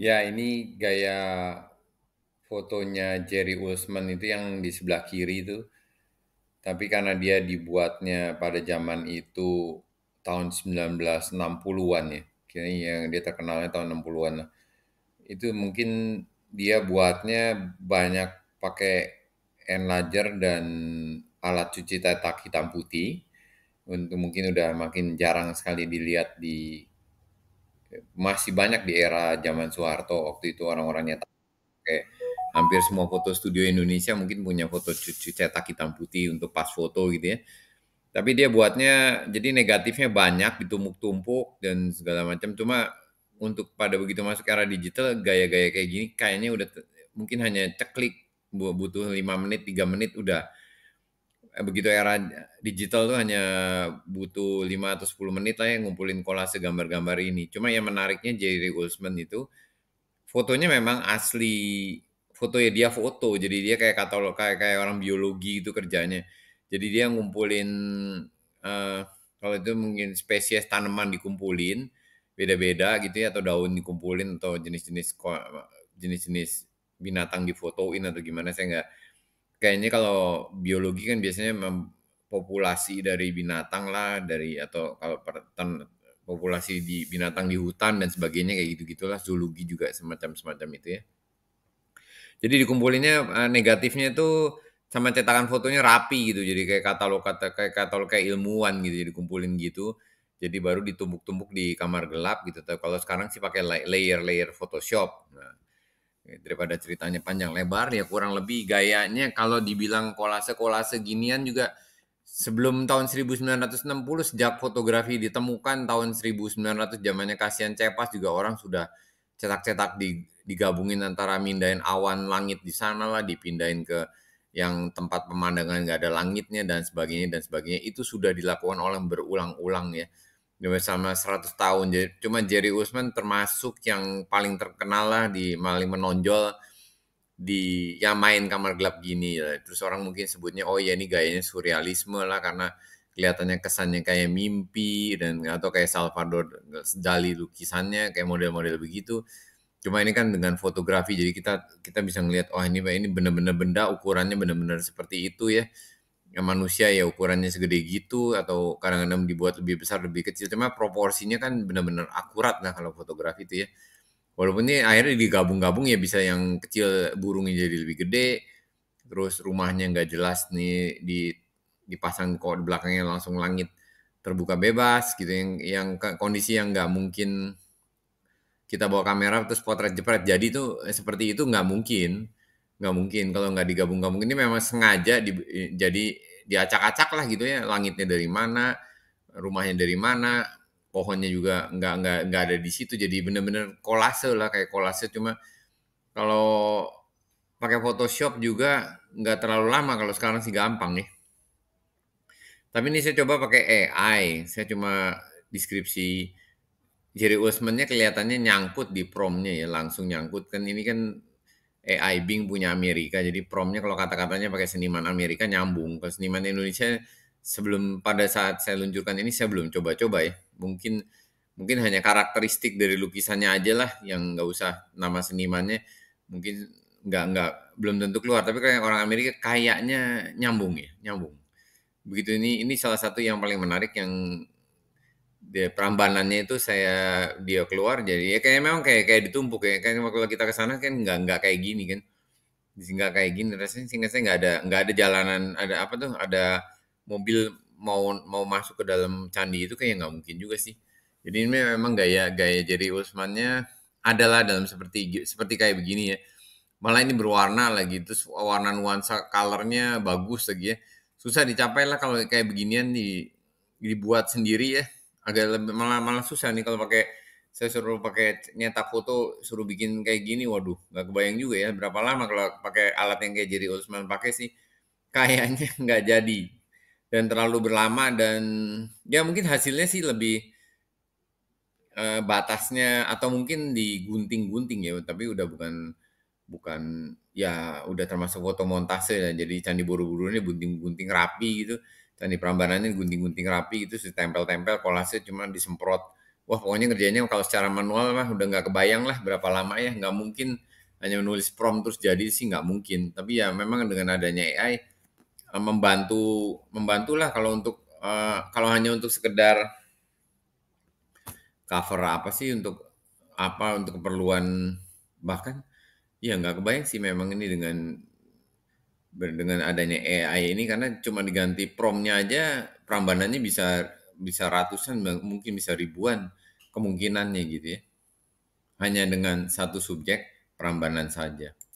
Ya, ini gaya fotonya Jerry Usman itu yang di sebelah kiri itu. Tapi karena dia dibuatnya pada zaman itu tahun 1960-an ya. Kira yang dia terkenalnya tahun 60-an lah. Itu mungkin dia buatnya banyak pakai enlarger dan alat cuci tetak hitam putih. Untuk mungkin udah makin jarang sekali dilihat di masih banyak di era zaman Soeharto waktu itu orang-orangnya kayak hampir semua foto studio Indonesia mungkin punya foto cucu cetak hitam putih untuk pas foto gitu ya. Tapi dia buatnya jadi negatifnya banyak ditumpuk-tumpuk dan segala macam. Cuma untuk pada begitu masuk era digital gaya-gaya kayak gini kayaknya udah mungkin hanya ceklik butuh 5 menit 3 menit udah Eh, begitu era digital tuh hanya butuh 5 atau 10 menit lah yang ngumpulin kolase gambar-gambar ini. Cuma yang menariknya Jerry Goldsman itu fotonya memang asli foto ya dia foto. Jadi dia kayak katalog kayak, kayak orang biologi itu kerjanya. Jadi dia ngumpulin uh, kalau itu mungkin spesies tanaman dikumpulin beda-beda gitu ya atau daun dikumpulin atau jenis-jenis jenis-jenis binatang difotoin atau gimana saya nggak kayaknya kalau biologi kan biasanya populasi dari binatang lah dari atau kalau perten, populasi di binatang di hutan dan sebagainya kayak gitu gitulah zoologi juga semacam semacam itu ya jadi dikumpulinnya eh, negatifnya itu sama cetakan fotonya rapi gitu jadi kayak katalog kata kayak katalog kayak ilmuwan gitu jadi dikumpulin gitu jadi baru ditumpuk-tumpuk di kamar gelap gitu Tapi kalau sekarang sih pakai layer-layer Photoshop nah Eh, daripada ceritanya panjang lebar ya kurang lebih gayanya kalau dibilang kolase-kolase ginian juga sebelum tahun 1960 sejak fotografi ditemukan tahun 1900 zamannya kasihan cepas juga orang sudah cetak-cetak digabungin antara mindain awan langit di sana lah dipindahin ke yang tempat pemandangan nggak ada langitnya dan sebagainya dan sebagainya itu sudah dilakukan oleh berulang-ulang ya sama 100 tahun. Jadi, cuma Jerry Usman termasuk yang paling terkenal lah di paling menonjol di yang main kamar gelap gini lah. Terus orang mungkin sebutnya oh ya ini gayanya surrealisme lah karena kelihatannya kesannya kayak mimpi dan atau kayak Salvador Dali lukisannya kayak model-model begitu. Cuma ini kan dengan fotografi jadi kita kita bisa ngelihat oh ini ini benar-benar benda ukurannya benar-benar seperti itu ya manusia ya ukurannya segede gitu atau kadang-kadang dibuat lebih besar lebih kecil cuma proporsinya kan benar-benar akurat nah kalau fotografi itu ya walaupun ini akhirnya digabung-gabung ya bisa yang kecil burungnya jadi lebih gede terus rumahnya nggak jelas nih di dipasang kok di belakangnya langsung langit terbuka bebas gitu yang yang kondisi yang nggak mungkin kita bawa kamera terus potret jepret jadi itu eh, seperti itu nggak mungkin nggak mungkin kalau nggak digabung gabung ini memang sengaja di, eh, jadi diacak-acak lah gitu ya langitnya dari mana rumahnya dari mana pohonnya juga nggak nggak nggak ada di situ jadi bener-bener kolase lah kayak kolase cuma kalau pakai Photoshop juga nggak terlalu lama kalau sekarang sih gampang nih tapi ini saya coba pakai AI saya cuma deskripsi Jerry Usman-nya kelihatannya nyangkut di promnya ya langsung nyangkut kan ini kan Eh, AI Bing punya Amerika. Jadi promnya kalau kata-katanya pakai seniman Amerika nyambung. ke seniman Indonesia sebelum pada saat saya luncurkan ini saya belum coba-coba ya. Mungkin mungkin hanya karakteristik dari lukisannya aja lah yang nggak usah nama senimannya. Mungkin nggak nggak belum tentu keluar. Tapi kayak orang Amerika kayaknya nyambung ya, nyambung. Begitu ini ini salah satu yang paling menarik yang dia perambanannya itu saya dia keluar jadi ya kayak memang kayak kayak ditumpuk ya kayak kalau kita ke sana kan nggak nggak kayak gini kan nggak kayak gini rasanya singkatnya saya nggak ada nggak ada jalanan ada apa tuh ada mobil mau mau masuk ke dalam candi itu kayak nggak mungkin juga sih jadi ini memang gaya gaya jadi Usmannya adalah dalam seperti seperti kayak begini ya malah ini berwarna lagi terus warna nuansa colornya bagus lagi ya susah dicapai lah kalau kayak beginian di dibuat sendiri ya agak lebih malah malah susah nih kalau pakai saya suruh pakai nyetak foto suruh bikin kayak gini waduh nggak kebayang juga ya berapa lama kalau pakai alat yang kayak jadi Usman pakai sih kayaknya nggak jadi dan terlalu berlama dan ya mungkin hasilnya sih lebih uh, batasnya atau mungkin digunting-gunting ya tapi udah bukan bukan ya udah termasuk foto montase ya jadi candi buru ini gunting-gunting rapi gitu Tani Prambanannya gunting-gunting rapi gitu, ditempel-tempel, tempel kolase cuma disemprot. Wah pokoknya kerjanya kalau secara manual mah udah nggak kebayang lah berapa lama ya, nggak mungkin hanya menulis prom terus jadi sih nggak mungkin. Tapi ya memang dengan adanya AI eh, membantu membantulah kalau untuk eh, kalau hanya untuk sekedar cover apa sih untuk apa untuk keperluan bahkan ya nggak kebayang sih memang ini dengan dengan adanya AI ini karena cuma diganti promnya aja perambanannya bisa bisa ratusan mungkin bisa ribuan kemungkinannya gitu ya hanya dengan satu subjek perambanan saja